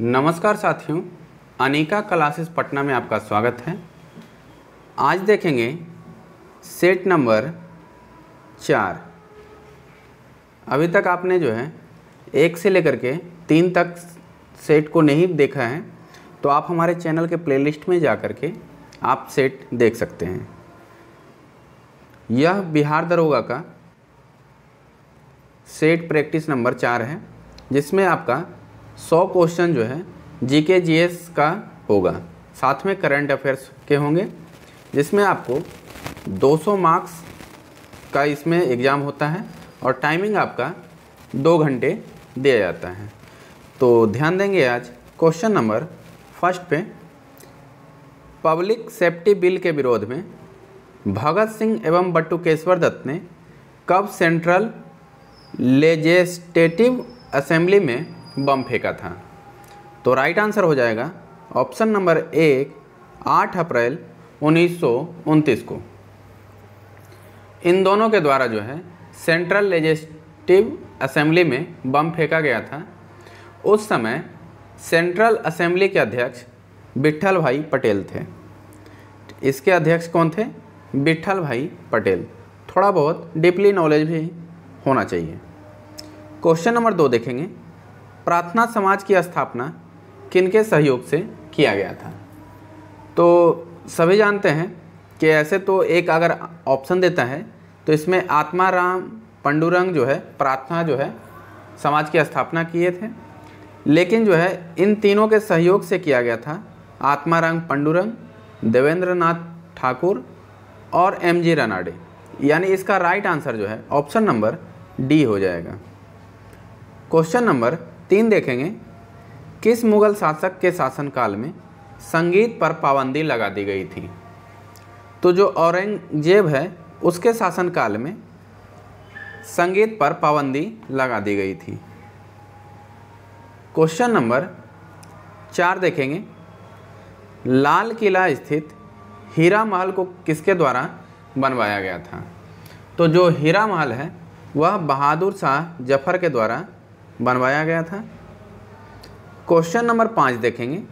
नमस्कार साथियों अनेका क्लासेस पटना में आपका स्वागत है आज देखेंगे सेट नंबर चार अभी तक आपने जो है एक से लेकर के तीन तक सेट को नहीं देखा है तो आप हमारे चैनल के प्लेलिस्ट में जा कर के आप सेट देख सकते हैं यह बिहार दरोगा का सेट प्रैक्टिस नंबर चार है जिसमें आपका सौ क्वेश्चन जो है जी के जी एस का होगा साथ में करंट अफेयर्स के होंगे जिसमें आपको 200 मार्क्स का इसमें एग्ज़ाम होता है और टाइमिंग आपका दो घंटे दिया जाता है तो ध्यान देंगे आज क्वेश्चन नंबर फर्स्ट पे पब्लिक सेफ्टी बिल के विरोध में भगत सिंह एवं बट्टुकेश्वर दत्त ने कब सेंट्रल लेजिस्टेटिव असेंबली में बम फेंका था तो राइट आंसर हो जाएगा ऑप्शन नंबर एक आठ अप्रैल उन्नीस को इन दोनों के द्वारा जो है सेंट्रल लेजिस्टिव असेंबली में बम फेंका गया था उस समय सेंट्रल असेंबली के अध्यक्ष बिठल भाई पटेल थे इसके अध्यक्ष कौन थे बिठल भाई पटेल थोड़ा बहुत डीपली नॉलेज भी होना चाहिए क्वेश्चन नंबर दो देखेंगे प्रार्थना समाज की स्थापना किनके सहयोग से किया गया था तो सभी जानते हैं कि ऐसे तो एक अगर ऑप्शन देता है तो इसमें आत्मा राम पंडुरंग जो है प्रार्थना जो है समाज की स्थापना किए थे लेकिन जो है इन तीनों के सहयोग से किया गया था आत्माराम पंडुरंग देवेंद्र नाथ ठाकुर और एम जी रनाडे यानी इसका राइट आंसर जो है ऑप्शन नंबर डी हो जाएगा क्वेश्चन नंबर तीन देखेंगे किस मुग़ल शासक के शासनकाल में संगीत पर पाबंदी लगा दी गई थी तो जो औरंगजेब है उसके शासनकाल में संगीत पर पाबंदी लगा दी गई थी क्वेश्चन नंबर चार देखेंगे लाल किला स्थित हीरा महल को किसके द्वारा बनवाया गया था तो जो हीरा महल है वह बहादुर शाह जफर के द्वारा बनवाया गया था क्वेश्चन नंबर पाँच देखेंगे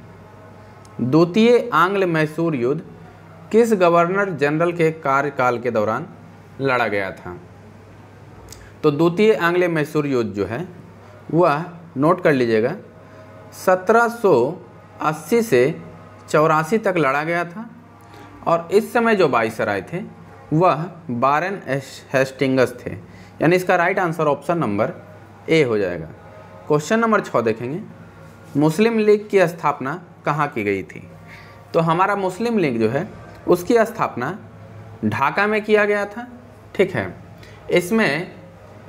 द्वितीय आंग्ल मैसूर युद्ध किस गवर्नर जनरल के कार्यकाल के दौरान लड़ा गया था तो द्वितीय आंग्ल मैसूर युद्ध जो है वह नोट कर लीजिएगा 1780 से चौरासी तक लड़ा गया था और इस समय जो बाईसराय थे वह बारन हेस्टिंगस थे यानी इसका right answer option number A हो जाएगा क्वेश्चन नंबर छः देखेंगे मुस्लिम लीग की स्थापना कहाँ की गई थी तो हमारा मुस्लिम लीग जो है उसकी स्थापना ढाका में किया गया था ठीक है इसमें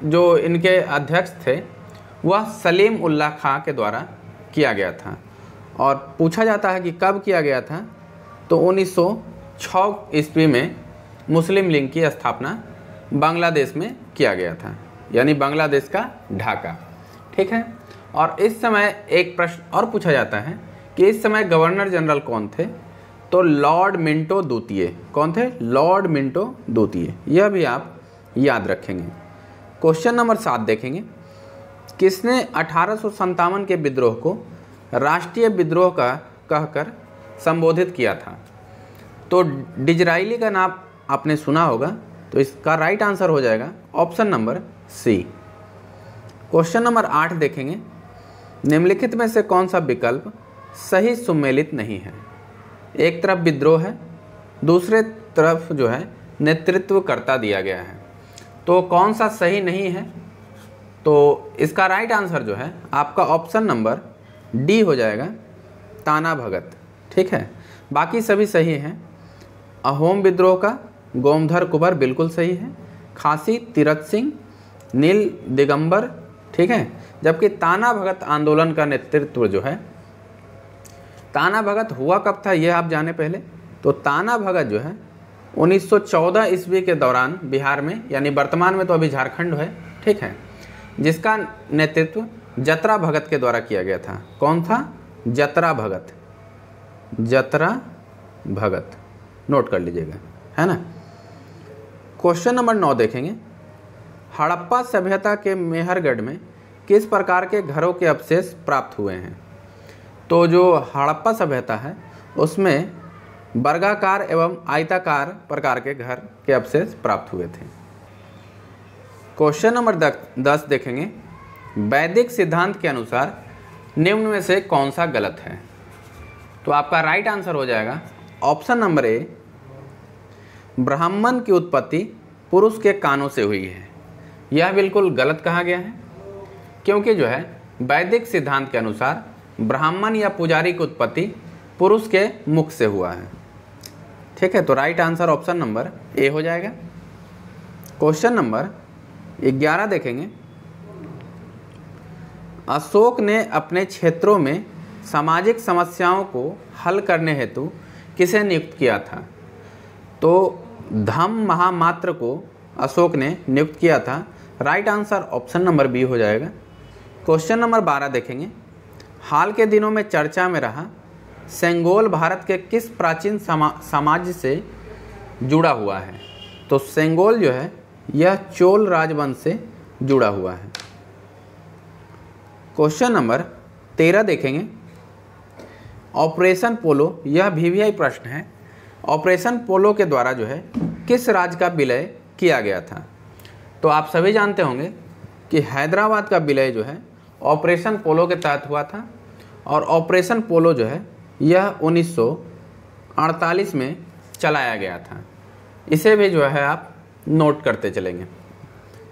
जो इनके अध्यक्ष थे वह सलीम उल्ला खां के द्वारा किया गया था और पूछा जाता है कि कब किया गया था तो 1906 ईस्वी में मुस्लिम लीग की स्थापना बांग्लादेश में किया गया था यानी बांग्लादेश का ढाका ठीक है और इस समय एक प्रश्न और पूछा जाता है कि इस समय गवर्नर जनरल कौन थे तो लॉर्ड मिंटो द्वितीय कौन थे लॉर्ड मिंटो द्वितीय यह भी आप याद रखेंगे क्वेश्चन नंबर सात देखेंगे किसने अठारह के विद्रोह को राष्ट्रीय विद्रोह का कहकर संबोधित किया था तो डिजराइली का नाम आपने सुना होगा तो इसका राइट आंसर हो जाएगा option number C question number आठ देखेंगे निम्नलिखित में से कौन सा विकल्प सही सुमेलित नहीं है एक तरफ विद्रोह है दूसरे तरफ जो है नेतृत्वकर्ता दिया गया है तो कौन सा सही नहीं है तो इसका राइट आंसर जो है आपका ऑप्शन नंबर डी हो जाएगा ताना भगत ठीक है बाकी सभी सही हैं अहोम विद्रोह का गोमधर कुबर बिल्कुल सही है खांसी तीरथ सिंह नील दिगंबर ठीक है जबकि ताना भगत आंदोलन का नेतृत्व जो है ताना भगत हुआ कब था यह आप जाने पहले तो ताना भगत जो है 1914 ईस्वी के दौरान बिहार में यानी वर्तमान में तो अभी झारखंड है ठीक है जिसका नेतृत्व जतरा भगत के द्वारा किया गया था कौन था जतरा भगत जतरा भगत नोट कर लीजिएगा है ना क्वेश्चन नंबर नौ देखेंगे हड़प्पा सभ्यता के मेहरगढ़ में किस प्रकार के घरों के अवशेष प्राप्त हुए हैं तो जो हड़प्पा सभ्यता है उसमें वर्गाकार एवं आयताकार प्रकार के घर के अवशेष प्राप्त हुए थे क्वेश्चन नंबर दस देखेंगे वैदिक सिद्धांत के अनुसार निम्न में से कौन सा गलत है तो आपका राइट आंसर हो जाएगा ऑप्शन नंबर ए ब्राह्मण की उत्पत्ति पुरुष के कानों से हुई है यह बिल्कुल गलत कहा गया है क्योंकि जो है वैदिक सिद्धांत के अनुसार ब्राह्मण या पुजारी की उत्पत्ति पुरुष के मुख से हुआ है ठीक है तो right answer option number A हो जाएगा क्वेश्चन नंबर ग्यारह देखेंगे अशोक ने अपने क्षेत्रों में सामाजिक समस्याओं को हल करने हेतु किसे नियुक्त किया था तो धम महामात्र को अशोक ने नियुक्त किया था right answer option number B हो जाएगा क्वेश्चन नंबर बारह देखेंगे हाल के दिनों में चर्चा में रहा सेंगोल भारत के किस प्राचीन समा, समाज से जुड़ा हुआ है तो सेंगोल जो है यह चोल राजवंश से जुड़ा हुआ है क्वेश्चन नंबर तेरह देखेंगे ऑपरेशन पोलो यह भी, भी प्रश्न है ऑपरेशन पोलो के द्वारा जो है किस राज्य का विलय किया गया था तो आप सभी जानते होंगे कि हैदराबाद का विलय जो है ऑपरेशन पोलो के तहत हुआ था और ऑपरेशन पोलो जो है यह 1948 में चलाया गया था इसे भी जो है आप नोट करते चलेंगे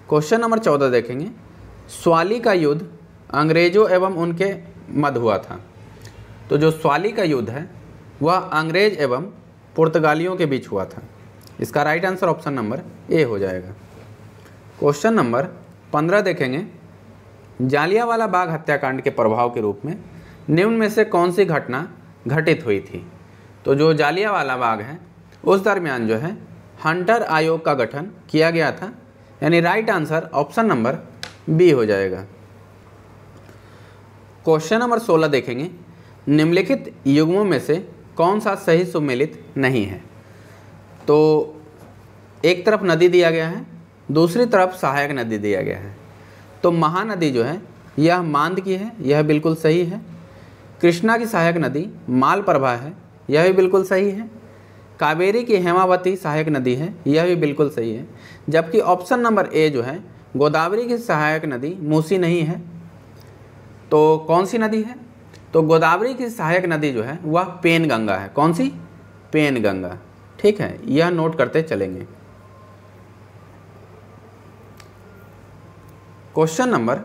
क्वेश्चन नंबर चौदह देखेंगे स्वाली का युद्ध अंग्रेजों एवं उनके मध्य हुआ था तो जो स्वाली का युद्ध है वह अंग्रेज एवं पुर्तगालियों के बीच हुआ था इसका right answer option number A हो जाएगा क्वेश्चन नंबर पंद्रह देखेंगे जालियावाला बाग हत्याकांड के प्रभाव के रूप में निम्न में से कौन सी घटना घटित हुई थी तो जो जालियावाला बाग है उस दरमियान जो है हंटर आयोग का गठन किया गया था यानी right answer option number B हो जाएगा क्वेश्चन नंबर सोलह देखेंगे निम्नलिखित युग्मों में से कौन सा सही सुमेलित नहीं है तो एक तरफ नदी दिया गया है दूसरी तरफ सहायक नदी दिया गया है तो महानदी जो है यह मांद की है यह बिल्कुल सही है कृष्णा की सहायक नदी माल प्रभा है यह भी बिल्कुल सही है कावेरी की हेमावती सहायक नदी है यह भी बिल्कुल सही है जबकि ऑप्शन नंबर ए जो है गोदावरी की सहायक नदी मूसी नहीं है तो कौन सी नदी है तो गोदावरी की सहायक नदी जो है वह पेन गंगा है कौन सी पेन गंगा ठीक है यह नोट करते चलेंगे क्वेश्चन नंबर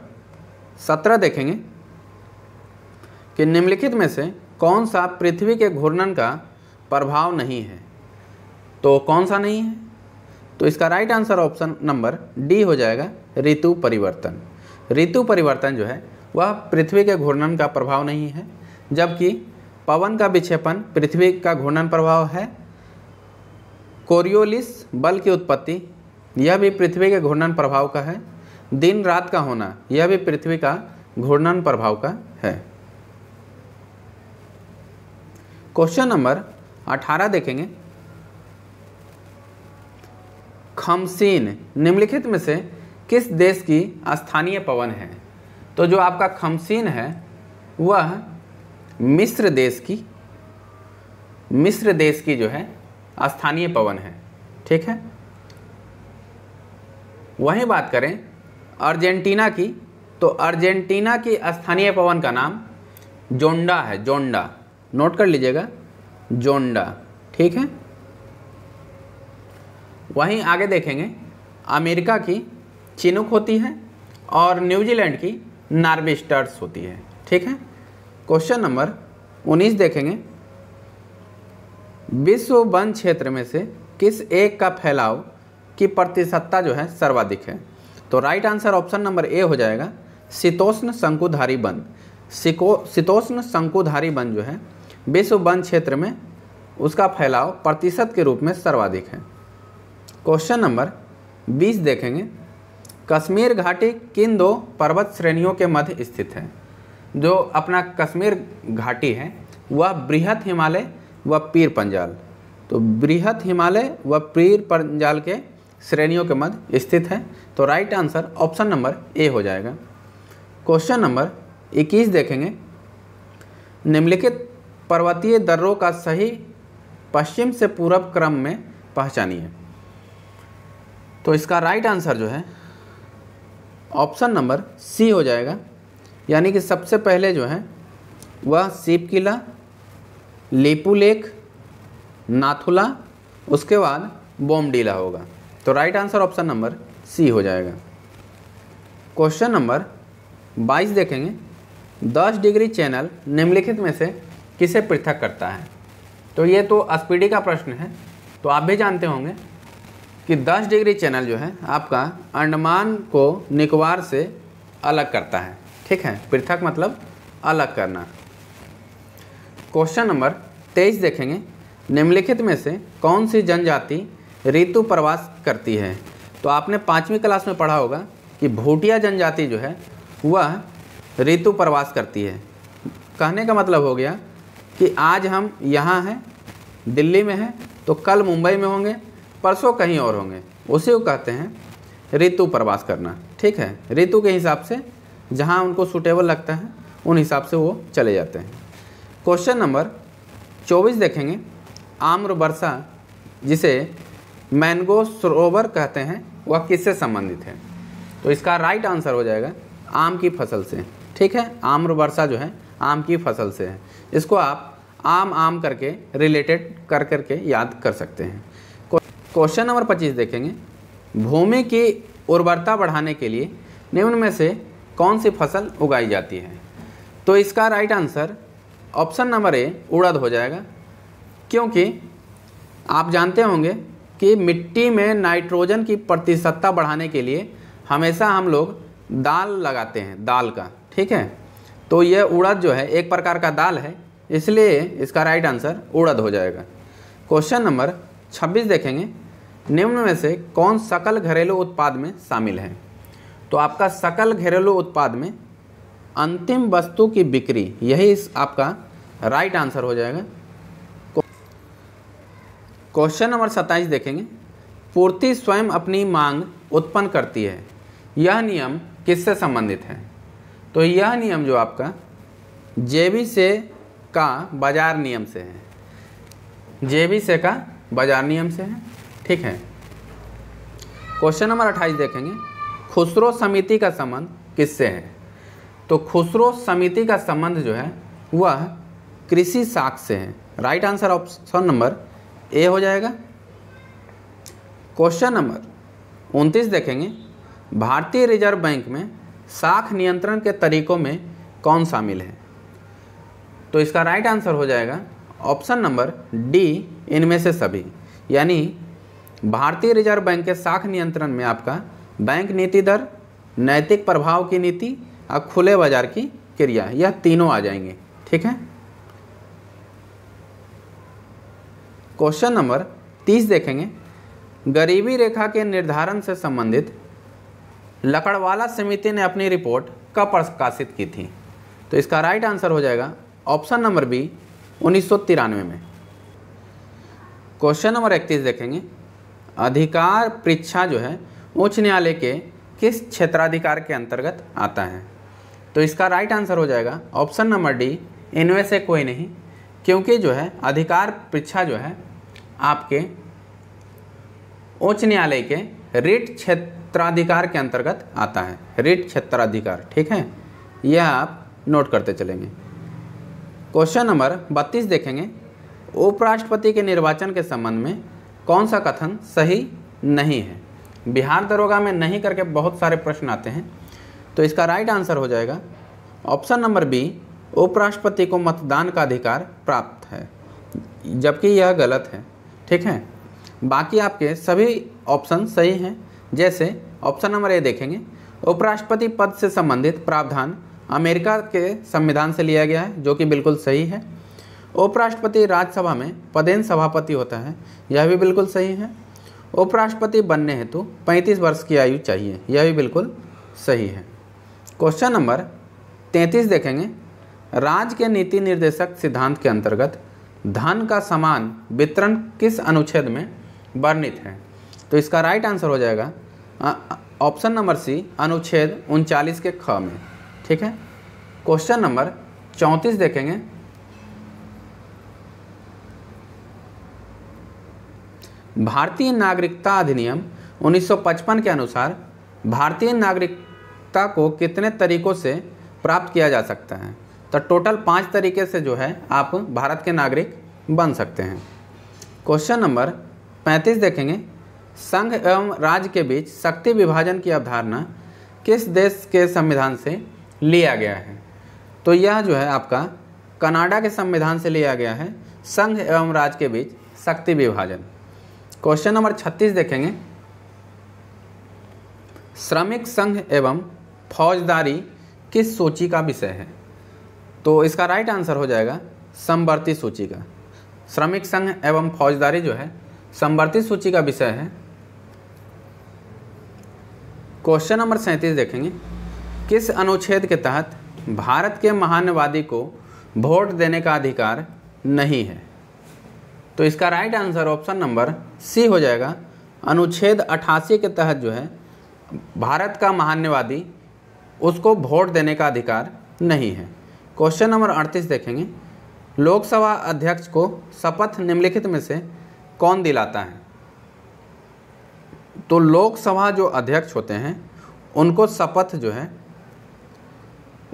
सत्रह देखेंगे कि निम्नलिखित में से कौन सा पृथ्वी के घूर्णन का प्रभाव नहीं है तो कौन सा नहीं है तो इसका right answer option number D हो जाएगा ऋतु परिवर्तन ऋतु परिवर्तन जो है वह पृथ्वी के घूर्णन का प्रभाव नहीं है जबकि पवन का विक्षेपण पृथ्वी का घूर्णन प्रभाव है कोरियोलिस बल की उत्पत्ति यह भी पृथ्वी के घूर्णन प्रभाव का है दिन रात का होना यह भी पृथ्वी का घूर्णन प्रभाव का है क्वेश्चन नंबर अठारह देखेंगे खमसीन निम्नलिखित में से किस देश की स्थानीय पवन है तो जो आपका खमसीन है वह मिस्र देश की मिस्र देश की जो है स्थानीय पवन है ठीक है वहीं बात करें अर्जेंटीना की तो अर्जेंटीना की स्थानीय पवन का नाम जोंडा है जोंडा नोट कर लीजिएगा जोंडा ठीक है वहीं आगे देखेंगे अमेरिका की चिनुक होती है और न्यूजीलैंड की नार्विस्टर्स होती है ठीक है क्वेश्चन नंबर 19 देखेंगे विश्व वन क्षेत्र में से किस एक का फैलाव की प्रतिशतता जो है सर्वाधिक है तो right answer option number A हो जाएगा शीतोष्ण शंकुधारी वन शीतोष्ण शंकुधारी वन जो है विश्व वन क्षेत्र में उसका फैलाव प्रतिशत के रूप में सर्वाधिक है क्वेश्चन नंबर 20 देखेंगे कश्मीर घाटी किन दो पर्वत श्रेणियों के मध्य स्थित है जो अपना कश्मीर घाटी है वह बृहत हिमालय व पीर पंजाल तो बृहत हिमालय व पीर पंजाल के श्रेणियों के मध्य स्थित है तो right answer option number A हो जाएगा क्वेश्चन नंबर इक्कीस देखेंगे निम्नलिखित पर्वतीय दर्रों का सही पश्चिम से पूर्व क्रम में पहचानिए तो इसका राइट आंसर जो है ऑप्शन नंबर सी हो जाएगा यानी कि सबसे पहले जो है वह सीप किला लेपू लेक नाथुला उसके बाद बॉमडीला होगा तो right answer option number C हो जाएगा क्वेश्चन नंबर 22 देखेंगे 10 डिग्री चैनल निम्नलिखित में से किसे पृथक करता है तो ये तो एसपीडी का प्रश्न है तो आप भी जानते होंगे कि दस डिग्री चैनल जो है आपका अंडमान को निकोबार से अलग करता है ठीक है पृथक मतलब अलग करना क्वेश्चन नंबर तेईस देखेंगे निम्नलिखित में से कौन सी जनजाति ऋतु प्रवास करती है तो आपने पाँचवीं क्लास में पढ़ा होगा कि भूटिया जनजाति जो है वह ऋतु प्रवास करती है कहने का मतलब हो गया कि आज हम यहाँ हैं दिल्ली में हैं तो कल मुंबई में होंगे परसों कहीं और होंगे उसे वो कहते हैं ऋतु प्रवास करना ठीक है ऋतु के हिसाब से जहाँ उनको सूटेबल लगता है उन हिसाब से वो चले जाते हैं क्वेश्चन नंबर चौबीस देखेंगे आम्र वर्षा जिसे मैंगो सरोवर कहते हैं वह किससे संबंधित है तो इसका राइट आंसर हो जाएगा आम की फसल से ठीक है आम्र वर्षा जो है आम की फसल से है इसको आप आम आम करके रिलेटेड कर करके याद कर सकते हैं क्वेश्चन नंबर पच्चीस देखेंगे भूमि की उर्वरता बढ़ाने के लिए निम्न में से कौन सी फसल उगाई जाती है तो इसका right answer option number A उड़द हो जाएगा क्योंकि आप जानते होंगे कि मिट्टी में नाइट्रोजन की प्रतिशतता बढ़ाने के लिए हमेशा हम लोग दाल लगाते हैं दाल का ठीक है तो यह उड़द जो है एक प्रकार का दाल है इसलिए इसका राइट आंसर उड़द हो जाएगा क्वेश्चन नंबर छब्बीस देखेंगे निम्न में से कौन सकल घरेलू उत्पाद में शामिल है तो आपका सकल घरेलू उत्पाद में अंतिम वस्तु की बिक्री यही इस आपका राइट आंसर हो जाएगा क्वेश्चन नंबर सत्ताईस देखेंगे पूर्ति स्वयं अपनी मांग उत्पन्न करती है यह नियम किससे संबंधित है तो यह नियम जो आपका जेबी से का बाजार नियम से है जेबी से का बाजार नियम से है ठीक है क्वेश्चन नंबर अट्ठाईस देखेंगे खुसरो समिति का संबंध किससे है तो खुसरो समिति का संबंध जो है वह कृषि साख से है right answer option number A हो जाएगा क्वेश्चन नंबर उनतीस देखेंगे भारतीय रिजर्व बैंक में साख नियंत्रण के तरीकों में कौन शामिल है तो इसका राइट आंसर हो जाएगा ऑप्शन नंबर डी इनमें से सभी यानी भारतीय रिजर्व बैंक के साख नियंत्रण में आपका बैंक नीति दर नैतिक प्रभाव की नीति और खुले बाजार की क्रिया यह तीनों आ जाएंगे ठीक है क्वेश्चन नंबर तीस देखेंगे गरीबी रेखा के निर्धारण से संबंधित लकड़वाला समिति ने अपनी रिपोर्ट कब प्रकाशित की थी तो इसका राइट आंसर हो जाएगा ऑप्शन नंबर बी उन्नीस में क्वेश्चन नंबर इकतीस देखेंगे अधिकार परीक्षा जो है उच्च न्यायालय के किस क्षेत्राधिकार के अंतर्गत आता है तो इसका राइट आंसर हो जाएगा ऑप्शन नंबर डी इनमें से कोई नहीं क्योंकि जो है अधिकार परीक्षा जो है आपके उच्च न्यायालय के रिट क्षेत्राधिकार के अंतर्गत आता है रिट क्षेत्राधिकार ठीक है यह आप नोट करते चलेंगे क्वेश्चन नंबर बत्तीस देखेंगे उपराष्ट्रपति के निर्वाचन के संबंध में कौन सा कथन सही नहीं है बिहार दरोगा में नहीं करके बहुत सारे प्रश्न आते हैं तो इसका राइट आंसर हो जाएगा ऑप्शन नंबर बी उपराष्ट्रपति को मतदान का अधिकार प्राप्त है जबकि यह गलत है ठीक है बाकी आपके सभी ऑप्शन सही हैं जैसे ऑप्शन नंबर ए देखेंगे उपराष्ट्रपति पद से संबंधित प्रावधान अमेरिका के संविधान से लिया गया है जो कि बिल्कुल सही है उपराष्ट्रपति राज्यसभा में पदेन सभापति होता है यह भी बिल्कुल सही है उपराष्ट्रपति बनने हेतु पैंतीस वर्ष की आयु चाहिए यह भी बिल्कुल सही है क्वेश्चन नंबर तैंतीस देखेंगे राज्य के नीति निर्देशक सिद्धांत के अंतर्गत धन का समान वितरण किस अनुच्छेद में वर्णित है तो इसका राइट आंसर हो जाएगा ऑप्शन नंबर सी अनुच्छेद उनचालीस के ख में ठीक है क्वेश्चन नंबर चौंतीस देखेंगे भारतीय नागरिकता अधिनियम 1955 के अनुसार भारतीय नागरिकता को कितने तरीकों से प्राप्त किया जा सकता है तो टोटल पाँच तरीके से जो है आप भारत के नागरिक बन सकते हैं क्वेश्चन नंबर पैंतीस देखेंगे संघ एवं राज्य के बीच शक्ति विभाजन की अवधारणा किस देश के संविधान से लिया गया है तो यह जो है आपका कनाडा के संविधान से लिया गया है संघ एवं राज्य के बीच शक्ति विभाजन क्वेश्चन नंबर छत्तीस देखेंगे श्रमिक संघ एवं फौजदारी किस सूची का विषय है तो इसका राइट आंसर हो जाएगा समवर्ती सूची का श्रमिक संघ एवं फौजदारी जो है समवर्ती सूची का विषय है क्वेश्चन नंबर सैंतीस देखेंगे किस अनुच्छेद के तहत भारत के महानवादी को वोट देने का अधिकार नहीं है तो इसका right answer option number C हो जाएगा अनुच्छेद अठासी के तहत जो है भारत का महान्यवादी उसको वोट देने का अधिकार नहीं है क्वेश्चन नंबर अड़तीस देखेंगे लोकसभा अध्यक्ष को शपथ निम्नलिखित में से कौन दिलाता है तो लोकसभा जो अध्यक्ष होते हैं उनको शपथ जो है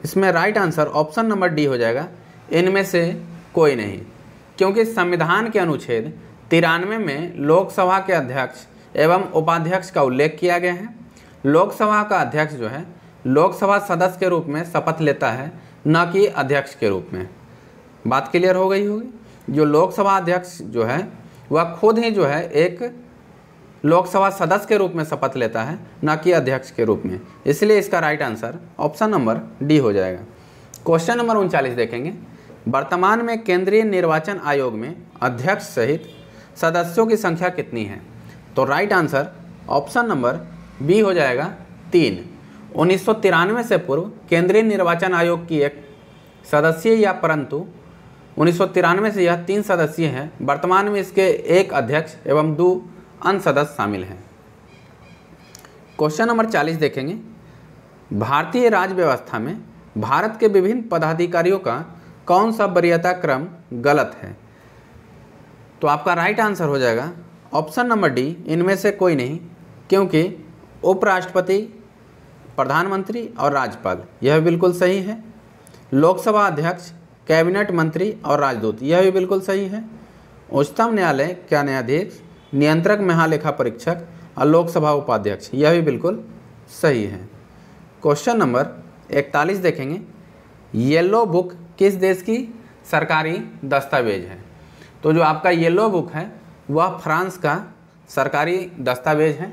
इसमें right answer option number D हो जाएगा इनमें से कोई नहीं क्योंकि संविधान के अनुच्छेद तिरानवे में लोकसभा के अध्यक्ष एवं उपाध्यक्ष का उल्लेख किया गया है लोकसभा का अध्यक्ष जो है लोकसभा सदस्य के रूप में शपथ लेता है न कि अध्यक्ष के रूप में बात क्लियर हो गई होगी जो लोकसभा अध्यक्ष जो है वह खुद ही जो है एक लोकसभा सदस्य के रूप में शपथ लेता है न कि अध्यक्ष के रूप में इसलिए इसका right answer option number D हो जाएगा क्वेश्चन नंबर उनचालीस देखेंगे वर्तमान में केंद्रीय निर्वाचन आयोग में अध्यक्ष सहित सदस्यों की संख्या कितनी है तो right answer option number B हो जाएगा तीन उन्नीस से पूर्व केंद्रीय निर्वाचन आयोग की एक सदस्य या परंतु उन्नीस से यह तीन सदस्यीय हैं वर्तमान में इसके एक अध्यक्ष एवं दो अन्य सदस्य शामिल हैं क्वेश्चन नंबर 40 देखेंगे भारतीय राज्य व्यवस्था में भारत के विभिन्न पदाधिकारियों का कौन सा वरीयता क्रम गलत है तो आपका राइट आंसर हो जाएगा ऑप्शन नंबर डी इनमें से कोई नहीं क्योंकि उपराष्ट्रपति प्रधानमंत्री और राज्यपाल यह बिल्कुल सही है लोकसभा अध्यक्ष कैबिनेट मंत्री और राजदूत यह भी बिल्कुल सही है उच्चतम न्यायालय क्या न्यायाधीश नियंत्रक महालेखा परीक्षक और लोकसभा उपाध्यक्ष यह भी बिल्कुल सही है क्वेश्चन नंबर इकतालीस देखेंगे येलो बुक किस देश की सरकारी दस्तावेज है तो जो आपका येलो बुक है वह फ्रांस का सरकारी दस्तावेज है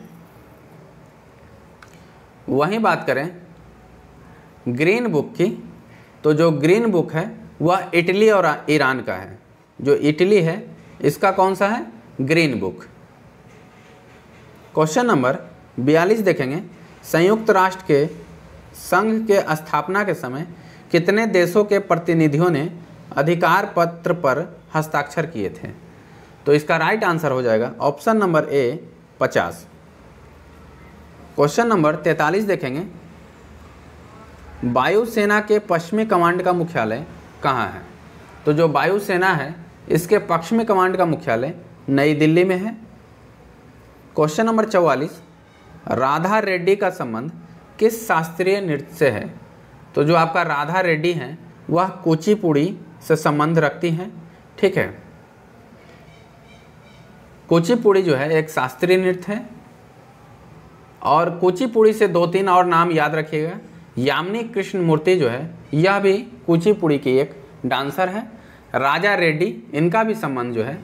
वहीं बात करें ग्रीन बुक की तो जो ग्रीन बुक है वह इटली और ईरान का है जो इटली है इसका कौन सा है ग्रीन बुक क्वेश्चन नंबर बयालीस देखेंगे संयुक्त राष्ट्र के संघ के स्थापना के समय कितने देशों के प्रतिनिधियों ने अधिकार पत्र पर हस्ताक्षर किए थे तो इसका राइट आंसर हो जाएगा ऑप्शन नंबर ए पचास क्वेश्चन नंबर तैतालीस देखेंगे वायुसेना के पश्चिमी कमांड का मुख्यालय कहाँ है तो जो वायुसेना है इसके पश्चिमी कमांड का मुख्यालय नई दिल्ली में है क्वेश्चन नंबर चौवालीस राधा रेड्डी का संबंध किस शास्त्रीय नृत्य से है तो जो आपका राधा रेड्डी हैं वह कुचिपुड़ी से संबंध रखती हैं ठीक है कुचिपुड़ी जो है एक शास्त्रीय नृत्य है और कुचिपुड़ी से दो तीन और नाम याद रखिएगा यामिनी कृष्ण मूर्ति जो है यह भी कुचिपुड़ी की एक डांसर है राजा रेड्डी इनका भी संबंध जो है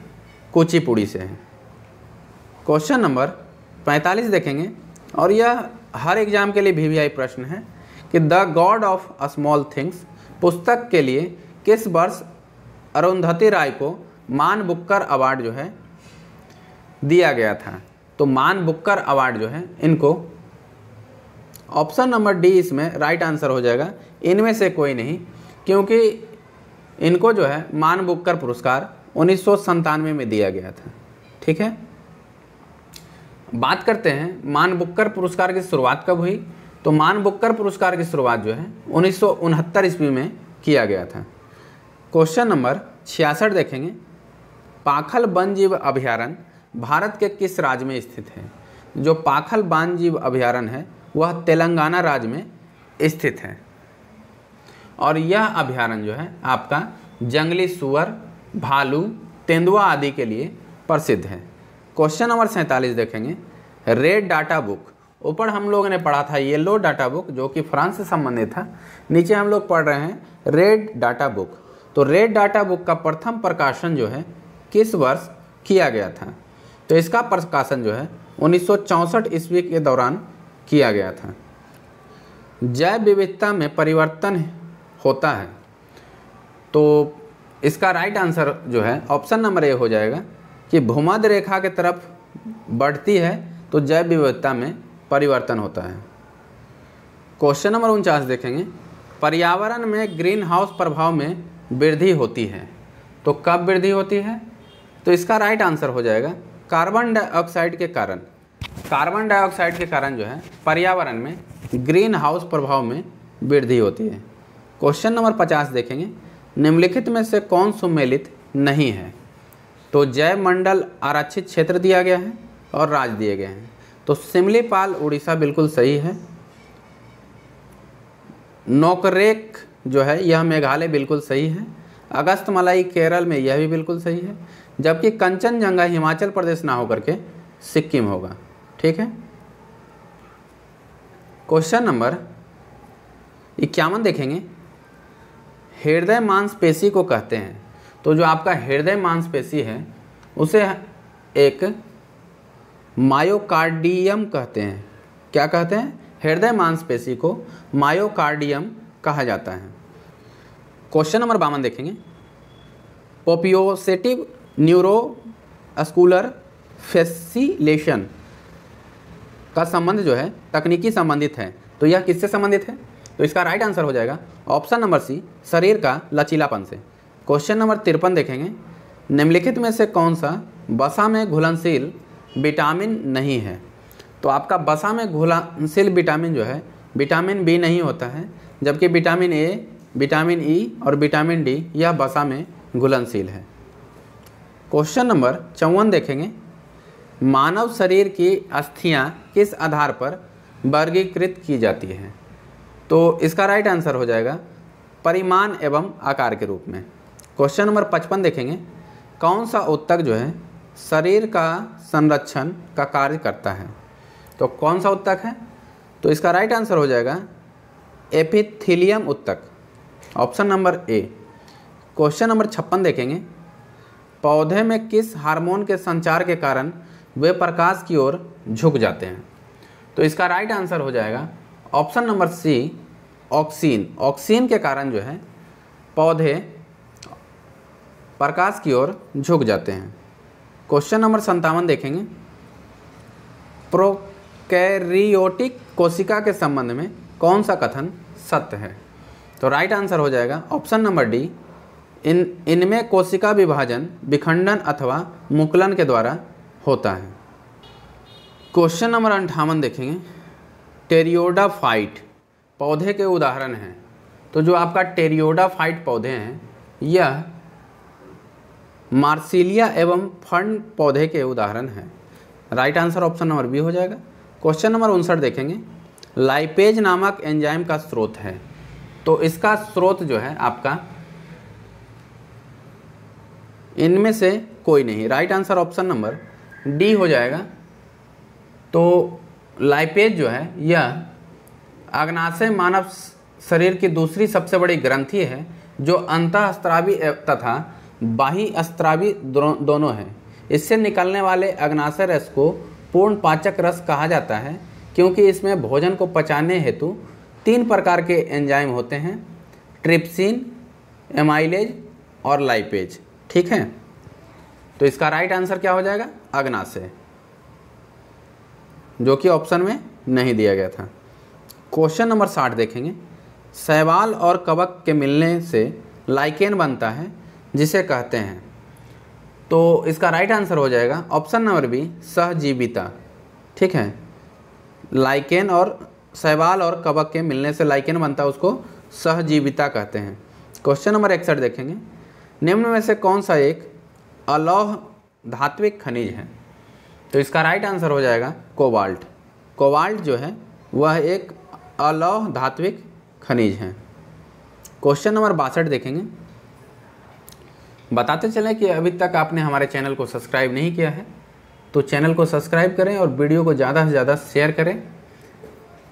कुचिपुड़ी से है क्वेश्चन नंबर 45 देखेंगे और यह हर एग्जाम के लिए वी प्रश्न है कि the God of small things पुस्तक के लिए किस वर्ष अरुंधति राय को मान बुक्कर अवार्ड जो है दिया गया था तो मान बुक्कर अवार्ड जो है इनको ऑप्शन नंबर डी इसमें राइट आंसर हो जाएगा इनमें से कोई नहीं क्योंकि इनको जो है मान बुक्कर पुरस्कार उन्नीस में दिया गया था ठीक है बात करते हैं मान बुक्कर पुरस्कार की शुरुआत कब हुई तो मान बुक्कर पुरस्कार की शुरुआत जो है उन्नीस ईस्वी में किया गया था क्वेश्चन नंबर छियासठ देखेंगे पाखल जीव अभ्यारण्य भारत के किस राज्य में स्थित है जो पाखल जीव अभ्यारण्य है वह तेलंगाना राज्य में स्थित है और यह अभ्यारण्य जो है आपका जंगली सुअर भालू तेंदुआ आदि के लिए प्रसिद्ध है क्वेश्चन नंबर सैंतालीस देखेंगे रेड डाटा बुक ऊपर हम लोगों ने पढ़ा था येलो डाटा बुक जो कि फ्रांस से संबंधित था नीचे हम लोग पढ़ रहे हैं रेड डाटा बुक तो रेड डाटा बुक का प्रथम प्रकाशन जो है किस वर्ष किया गया था तो इसका प्रकाशन जो है उन्नीस ईस्वी के दौरान किया गया था जैव विविधता में परिवर्तन होता है तो इसका राइट आंसर जो है ऑप्शन नंबर ए हो जाएगा कि भूमध्य रेखा के तरफ बढ़ती है तो जैव विविधता में परिवर्तन होता है क्वेश्चन नंबर उनचास देखेंगे पर्यावरण में ग्रीन हाउस प्रभाव में वृद्धि होती है तो कब वृद्धि होती है तो इसका राइट आंसर हो जाएगा कार्बन डाइऑक्साइड के कारण कार्बन डाइऑक्साइड के कारण जो है पर्यावरण में ग्रीन हाउस प्रभाव में वृद्धि होती है क्वेश्चन नंबर पचास देखेंगे निम्नलिखित में से कौन सुमेलित नहीं है तो मंडल आरक्षित क्षेत्र दिया गया है और राज्य दिए गए हैं तो सिमलीपाल उड़ीसा बिल्कुल सही है नौकरेक जो है यह मेघालय बिल्कुल सही है अगस्त मलाई केरल में यह भी बिल्कुल सही है जबकि कंचनजंगा हिमाचल प्रदेश ना होकर के सिक्किम होगा ठीक है क्वेश्चन नंबर इक्यावन देखेंगे हृदय मांसपेशी को कहते हैं तो जो आपका हृदय मांसपेशी है उसे एक मायोकार्डियम कहते हैं क्या कहते हैं हृदय मांसपेशी को मायोकार्डियम कहा जाता है क्वेश्चन नंबर बावन देखेंगे पोपियोसेटिव न्यूरो स्कूलर फेसिलेशन का संबंध जो है तकनीकी संबंधित है तो यह किससे संबंधित है तो इसका राइट आंसर हो जाएगा ऑप्शन नंबर सी शरीर का लचीलापन से क्वेश्चन नंबर तिरपन देखेंगे निम्नलिखित में से कौन सा बसा में घुलनशील विटामिन नहीं है तो आपका बसा में घुलनशील विटामिन जो है विटामिन बी नहीं होता है जबकि vitamin A vitamin E e और विटामिन डी यह बसा में घुलनशील है क्वेश्चन नंबर चौवन देखेंगे मानव शरीर की अस्थियाँ किस आधार पर वर्गीकृत की जाती हैं तो इसका राइट आंसर हो जाएगा परिमाण एवं आकार के रूप में क्वेश्चन नंबर पचपन देखेंगे कौन सा उत्तक जो है शरीर का संरक्षण का कार्य करता है तो कौन सा उत्तक है तो इसका राइट आंसर हो जाएगा एपिथिलियम उत्तक option number A question number छप्पन देखेंगे पौधे में किस हार्मोन के संचार के कारण वे प्रकाश की ओर झुक जाते हैं तो इसका राइट आंसर हो जाएगा option number C auxin auxin के कारण जो है पौधे प्रकाश की ओर झुक जाते हैं क्वेश्चन नंबर संतावन देखेंगे प्रोकैरियोटिक कोशिका के संबंध में कौन सा कथन सत्य है तो राइट आंसर हो जाएगा ऑप्शन नंबर डी इन इनमें कोशिका विभाजन विखंडन अथवा मुकलन के द्वारा होता है क्वेश्चन नंबर अंठावन देखेंगे टेरियोडा फाइट पौधे के उदाहरण हैं तो जो आपका टेरियोडा फाइट पौधे हैं यह मार्सिलिया एवं फर्न पौधे के उदाहरण हैं right answer option number B हो जाएगा क्वेश्चन नंबर उनसठ देखेंगे लाइपेज नामक एंजाइम का स्रोत है तो इसका स्रोत जो है आपका इनमें से कोई नहीं right answer option number D हो जाएगा तो लाइपेज जो है यह अग्नाशय मानव शरीर की दूसरी सबसे बड़ी ग्रंथि है जो अंतःस्त्रावी तथा बाही अस्त्रावी दोनों हैं इससे निकलने वाले अग्नाशय रस को पूर्ण पाचक रस कहा जाता है क्योंकि इसमें भोजन को पचाने हेतु तीन प्रकार के एंजाइम होते हैं ट्रिप्सिन एमाइलेज और लाइपेज ठीक है तो इसका राइट आंसर क्या हो जाएगा अग्नाशय जो कि ऑप्शन में नहीं दिया गया था क्वेश्चन नंबर साठ देखेंगे शैवाल और कवक के मिलने से लाइकेन बनता है जिसे कहते हैं तो इसका राइट आंसर हो जाएगा ऑप्शन नंबर बी सहजीविता ठीक है लाइकेन और शैवाल और कबक के मिलने से लाइकेन बनता है उसको सहजीविता कहते हैं क्वेश्चन नंबर इकसठ देखेंगे निम्न में से कौन सा एक अलौह धात्विक खनिज है तो इसका राइट आंसर हो जाएगा कोबाल्ट कोबाल्ट जो है वह एक अलौह धात्विक खनिज है क्वेश्चन नंबर बासठ देखेंगे बताते चलें कि अभी तक आपने हमारे चैनल को सब्सक्राइब नहीं किया है तो चैनल को सब्सक्राइब करें और वीडियो को ज़्यादा से ज़्यादा शेयर करें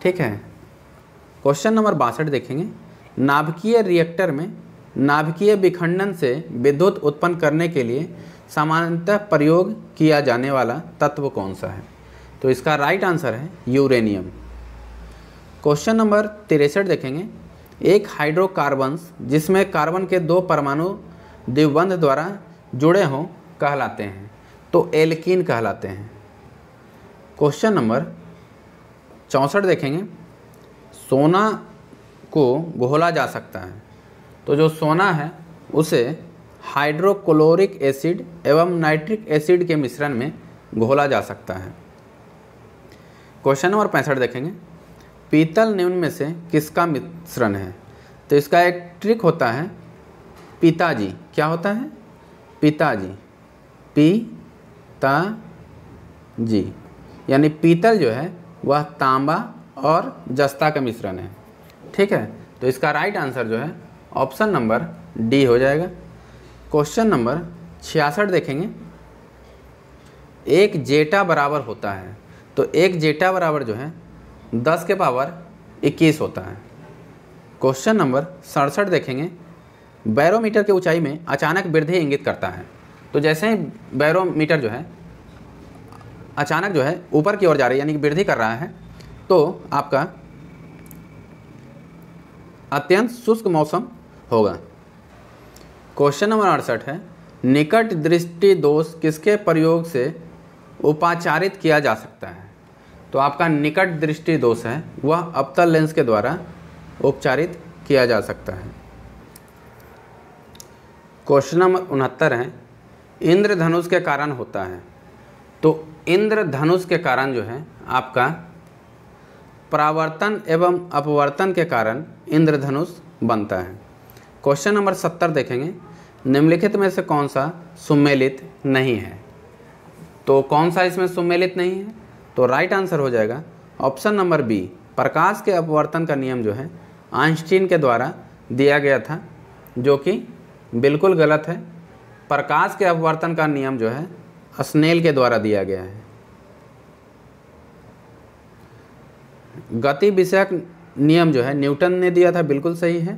ठीक है क्वेश्चन नंबर बासठ देखेंगे नाभिकीय रिएक्टर में नाभिकीय विखंडन से विद्युत उत्पन्न करने के लिए सामान्यतः प्रयोग किया जाने वाला तत्व कौन सा है तो इसका राइट आंसर है यूरेनियम क्वेश्चन नंबर तिरसठ देखेंगे एक हाइड्रोकार्बन्स जिसमें कार्बन के दो परमाणु द्विबंध द्वारा जुड़े हों कहलाते हैं तो एल्किन कहलाते हैं क्वेश्चन नंबर चौंसठ देखेंगे सोना को घोला जा सकता है तो जो सोना है उसे हाइड्रोक्लोरिक एसिड एवं नाइट्रिक एसिड के मिश्रण में घोला जा सकता है क्वेश्चन नंबर पैंसठ देखेंगे पीतल निम्न में से किसका मिश्रण है तो इसका एक ट्रिक होता है पिताजी क्या होता है पिताजी पी ता जी यानी पीतल जो है वह तांबा और जस्ता का मिश्रण है ठीक है तो इसका राइट आंसर जो है ऑप्शन नंबर डी हो जाएगा क्वेश्चन नंबर छियासठ देखेंगे एक जेटा बराबर होता है तो एक जेटा बराबर जो है दस के पावर इक्कीस होता है क्वेश्चन नंबर सड़सठ देखेंगे बैरोमीटर के ऊंचाई में अचानक वृद्धि इंगित करता है तो जैसे ही बैरोमीटर जो है अचानक जो है ऊपर की ओर जा रही है यानी कि वृद्धि कर रहा है तो आपका अत्यंत शुष्क मौसम होगा क्वेश्चन नंबर अड़सठ है निकट दृष्टि दोष किसके प्रयोग से उपाचारित किया जा सकता है तो आपका निकट दृष्टि दोष है वह अवतल लेंस के द्वारा उपचारित किया जा सकता है क्वेश्चन नंबर उनहत्तर है इंद्रधनुष के कारण होता है तो इंद्रधनुष के कारण जो है आपका प्रावर्तन एवं अपवर्तन के कारण इंद्रधनुष बनता है क्वेश्चन नंबर सत्तर देखेंगे निम्नलिखित में से कौन सा सुमेलित नहीं है तो कौन सा इसमें सुमेलित नहीं है तो राइट आंसर हो जाएगा ऑप्शन नंबर बी प्रकाश के अपवर्तन का नियम जो है आइंस्टीन के द्वारा दिया गया था जो कि बिल्कुल गलत है प्रकाश के अपवर्तन का नियम जो है स्नेल के द्वारा दिया गया है गति विषयक नियम जो है न्यूटन ने दिया था बिल्कुल सही है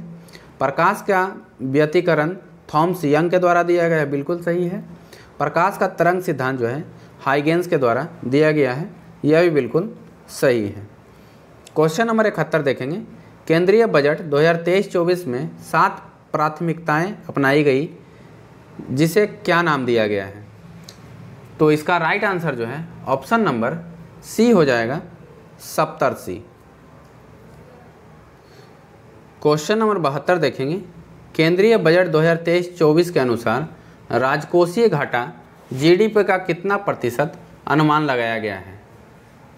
प्रकाश का व्यतीकरण थॉम्स यंग के द्वारा दिया गया है बिल्कुल सही है प्रकाश का तरंग सिद्धांत जो है हाइगेंस के द्वारा दिया गया है यह भी बिल्कुल सही है क्वेश्चन नंबर इकहत्तर देखेंगे केंद्रीय बजट 2023-24 में सात प्राथमिकताएं अपनाई गई जिसे क्या नाम दिया गया है तो इसका राइट आंसर जो है ऑप्शन नंबर सी हो जाएगा सी क्वेश्चन नंबर बहत्तर देखेंगे केंद्रीय बजट 2023-24 के अनुसार राजकोषीय घाटा जीडीपी का कितना प्रतिशत अनुमान लगाया गया है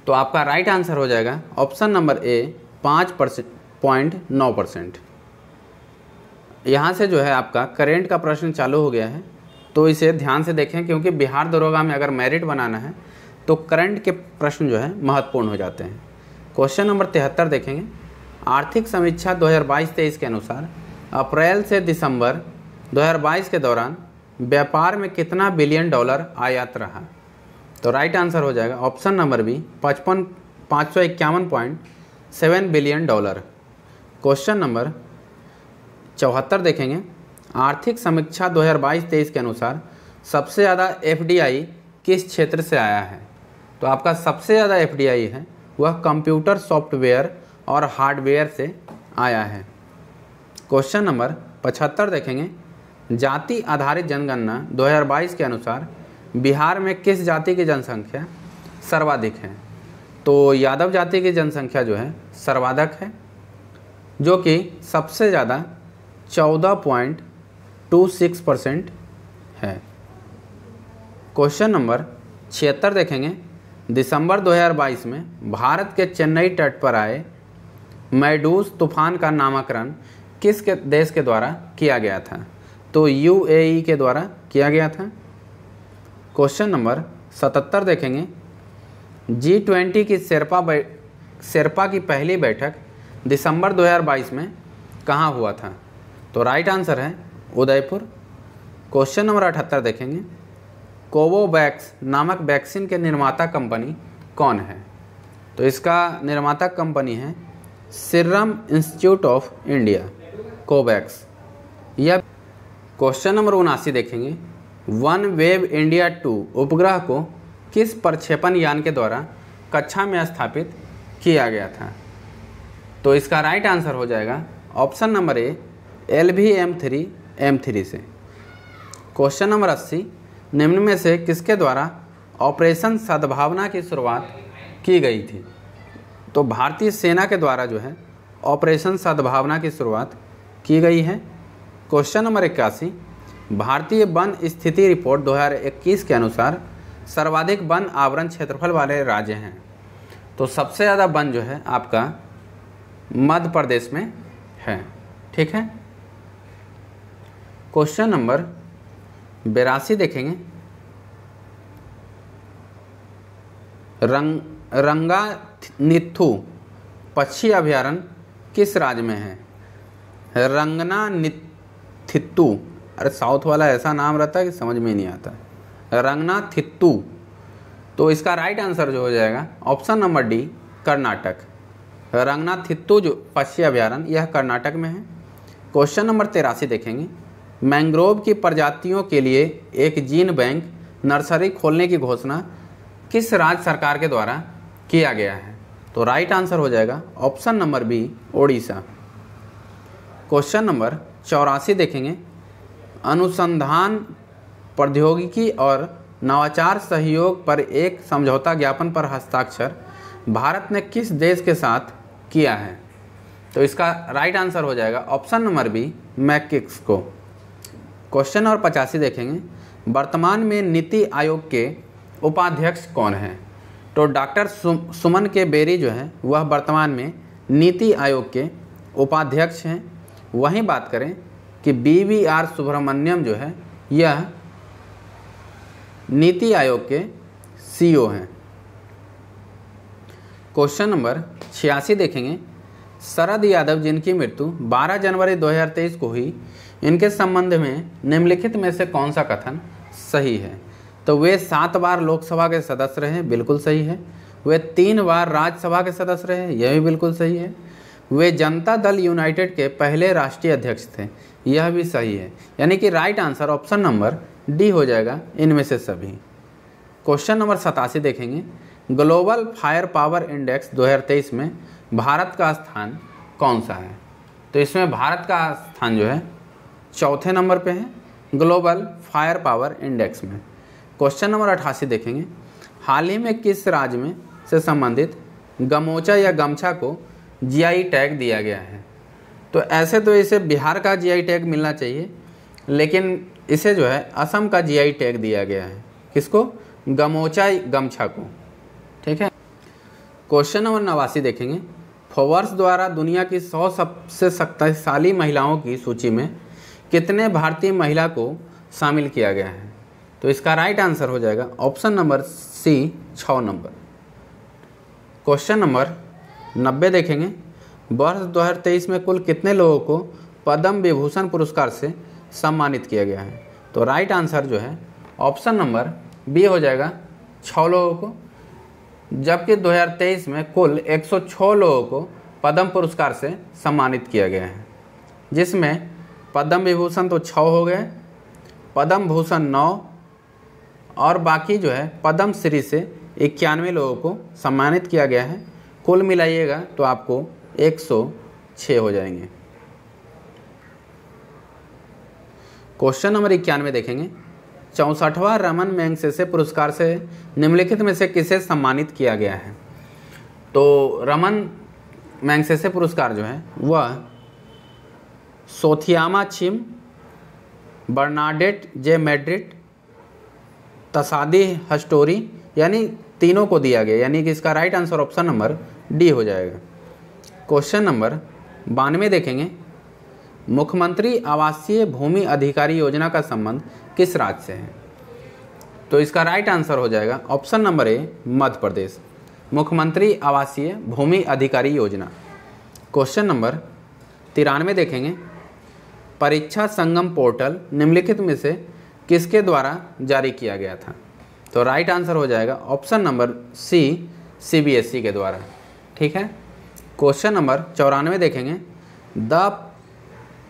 तो आपका राइट आंसर हो जाएगा ऑप्शन नंबर ए पाँच परसेंट पॉइंट नौ परसेंट यहाँ से जो है आपका करेंट का प्रश्न चालू हो गया है तो इसे ध्यान से देखें क्योंकि बिहार दरोगा में अगर मेरिट बनाना है तो करंट के प्रश्न जो है महत्वपूर्ण हो जाते हैं क्वेश्चन नंबर तिहत्तर देखेंगे आर्थिक समीक्षा 2022-23 के अनुसार अप्रैल से दिसंबर 2022 के दौरान व्यापार में कितना बिलियन डॉलर आयात रहा तो राइट आंसर हो जाएगा ऑप्शन नंबर बी पचपन पाँच सौ इक्यावन point seven billion dollar question number चौहत्तर देखेंगे आर्थिक समीक्षा 2022-23 के अनुसार सबसे ज़्यादा एफडीआई किस क्षेत्र से आया है तो आपका सबसे ज़्यादा एफडीआई है वह कंप्यूटर सॉफ्टवेयर और हार्डवेयर से आया है क्वेश्चन नंबर पचहत्तर देखेंगे जाति आधारित जनगणना 2022 के अनुसार बिहार में किस जाति की जनसंख्या सर्वाधिक है तो यादव जाति की जनसंख्या जो है सर्वाधिक है जो कि सबसे ज़्यादा चौदह पॉइंट टू सिक्स परसेंट है क्वेश्चन नंबर छिहत्तर देखेंगे दिसंबर 2022 में भारत के चेन्नई तट पर आए मैडूस तूफान का नामकरण किस के देश के द्वारा किया गया था तो यूएई के द्वारा किया गया था क्वेश्चन नंबर सतहत्तर देखेंगे जी ट्वेंटी की शेरपा शेरपा की पहली बैठक दिसंबर 2022 में कहाँ हुआ था तो राइट आंसर है उदयपुर क्वेश्चन नंबर अठहत्तर देखेंगे कोवोवैक्स नामक वैक्सीन के निर्माता कंपनी कौन है तो इसका निर्माता कंपनी है serum institute of India Covax यह क्वेश्चन नंबर उनासी देखेंगे वन वेव इंडिया टू उपग्रह को किस प्रक्षेपण यान के द्वारा कक्षा में स्थापित किया गया था तो इसका राइट आंसर हो जाएगा ऑप्शन नंबर ए एल भी एम थ्री एम थ्री से क्वेश्चन नंबर अस्सी निम्न में से किसके द्वारा ऑपरेशन सद्भावना की शुरुआत की गई थी तो भारतीय सेना के द्वारा जो है ऑपरेशन सद्भावना की शुरुआत की गई है क्वेश्चन नंबर इक्यासी भारतीय वन स्थिति रिपोर्ट 2021 के अनुसार सर्वाधिक वन आवरण क्षेत्रफल वाले राज्य हैं तो सबसे ज़्यादा वन जो है आपका मध्य प्रदेश में है ठीक है क्वेश्चन नंबर बेरासी देखेंगे रंग रंगा निथु पक्षी अभ्यारण किस राज्य में है रंगना निथित्तू अरे साउथ वाला ऐसा नाम रहता है कि समझ में नहीं आता रंगना थित्तु तो इसका राइट आंसर जो हो जाएगा ऑप्शन नंबर डी कर्नाटक रंगना थित्तू जो पक्षी अभ्यारण यह कर्नाटक में है क्वेश्चन नंबर तेरासी देखेंगे मैंग्रोव की प्रजातियों के लिए एक जीन बैंक नर्सरी खोलने की घोषणा किस राज्य सरकार के द्वारा किया गया है तो राइट आंसर हो जाएगा option number B Odisha question number चौरासी देखेंगे अनुसंधान प्रौद्योगिकी और नवाचार सहयोग पर एक समझौता ज्ञापन पर हस्ताक्षर भारत ने किस देश के साथ किया है तो इसका राइट आंसर हो जाएगा ऑप्शन नंबर बी मैकिक्स को क्वेश्चन नंबर पचासी देखेंगे वर्तमान में नीति आयोग के उपाध्यक्ष कौन हैं तो डॉक्टर सुमन के बेरी जो है वह वर्तमान में नीति आयोग के उपाध्यक्ष हैं वहीं बात करें कि बी वी आर सुब्रमण्यम जो है यह नीति आयोग के सीईओ हैं क्वेश्चन नंबर छियासी देखेंगे शरद यादव जिनकी मृत्यु 12 जनवरी 2023 को हुई इनके संबंध में निम्नलिखित में से कौन सा कथन सही है तो वे सात बार लोकसभा के सदस्य रहे बिल्कुल सही है वे तीन बार राज्यसभा के सदस्य रहे यह भी बिल्कुल सही है वे जनता दल यूनाइटेड के पहले राष्ट्रीय अध्यक्ष थे यह भी सही है यानी कि right answer option number D हो जाएगा इनमें से सभी क्वेश्चन नंबर सतासी देखेंगे ग्लोबल फायर पावर इंडेक्स 2023 में भारत का स्थान कौन सा है तो इसमें भारत का स्थान जो है चौथे नंबर पे है ग्लोबल फायर पावर इंडेक्स में क्वेश्चन नंबर अठासी देखेंगे हाल ही में किस राज्य में से संबंधित गमोचा या गमछा को जीआई टैग दिया गया है तो ऐसे तो इसे बिहार का जीआई टैग मिलना चाहिए लेकिन इसे जो है असम का जीआई टैग दिया गया है किसको गमोचा गमछा को ठीक है क्वेश्चन नंबर नवासी देखेंगे फोवर्स द्वारा दुनिया की सौ सबसे शक्तिशाली महिलाओं की सूची में कितने भारतीय महिला को शामिल किया गया है तो इसका राइट आंसर हो जाएगा ऑप्शन नंबर सी छ नंबर क्वेश्चन नंबर नब्बे देखेंगे वर्ष दो में कुल कितने लोगों को पद्म विभूषण पुरस्कार से सम्मानित किया गया है तो राइट आंसर जो है ऑप्शन नंबर बी हो जाएगा छ लोगों को जबकि 2023 में कुल 106 लोगों को पद्म पुरस्कार से सम्मानित किया गया है जिसमें पद्म विभूषण तो छः हो गए पद्म भूषण नौ और बाकी जो है पद्म श्री से इक्यानवे लोगों को सम्मानित किया गया है कुल मिलाइएगा तो आपको एक सौ छः हो जाएंगे क्वेश्चन नंबर इक्यानवे देखेंगे चौंसठवा रमन से पुरस्कार से निम्नलिखित में से किसे सम्मानित किया गया है तो रमन से पुरस्कार जो है वह सोथियामा छिम बर्नाडेट जे मेड्रिट तसादी हस्टोरी यानी तीनों को दिया गया यानी कि इसका right answer option number D हो जाएगा क्वेश्चन नंबर बानवे देखेंगे मुख्यमंत्री आवासीय भूमि अधिकारी योजना का संबंध किस राज्य से है तो इसका राइट आंसर हो जाएगा ऑप्शन नंबर ए मध्य प्रदेश मुख्यमंत्री आवासीय भूमि अधिकारी योजना क्वेश्चन नंबर तिरानवे देखेंगे परीक्षा संगम पोर्टल निम्नलिखित में से किसके द्वारा जारी किया गया था तो राइट आंसर हो जाएगा ऑप्शन नंबर सी सीबीएसई के द्वारा ठीक है क्वेश्चन नंबर चौरानवे देखेंगे द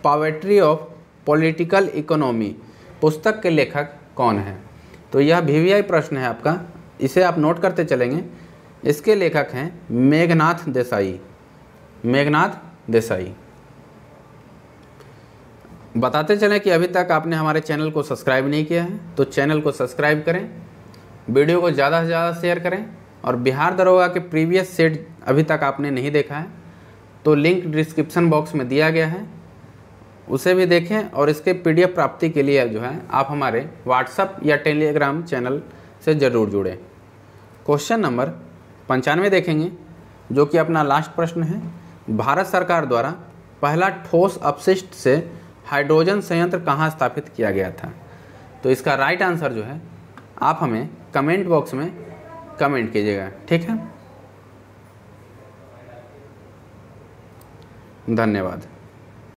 पावेट्री ऑफ पॉलिटिकल इकोनॉमी पुस्तक के लेखक कौन है तो यह वी प्रश्न है आपका इसे आप नोट करते चलेंगे इसके लेखक हैं मेघनाथ देसाई मेघनाथ देसाई बताते चलें कि अभी तक आपने हमारे चैनल को सब्सक्राइब नहीं किया है तो चैनल को सब्सक्राइब करें वीडियो को ज़्यादा से ज़्यादा शेयर करें और बिहार दरोगा के प्रीवियस सेट अभी तक आपने नहीं देखा है तो लिंक डिस्क्रिप्शन बॉक्स में दिया गया है उसे भी देखें और इसके पी प्राप्ति के लिए जो है आप हमारे व्हाट्सअप या टेलीग्राम चैनल से ज़रूर जुड़ें क्वेश्चन नंबर पंचानवे देखेंगे जो कि अपना लास्ट प्रश्न है भारत सरकार द्वारा पहला ठोस अपशिष्ट से हाइड्रोजन संयंत्र कहाँ स्थापित किया गया था तो इसका राइट आंसर जो है आप हमें कमेंट बॉक्स में कमेंट कीजिएगा ठीक है धन्यवाद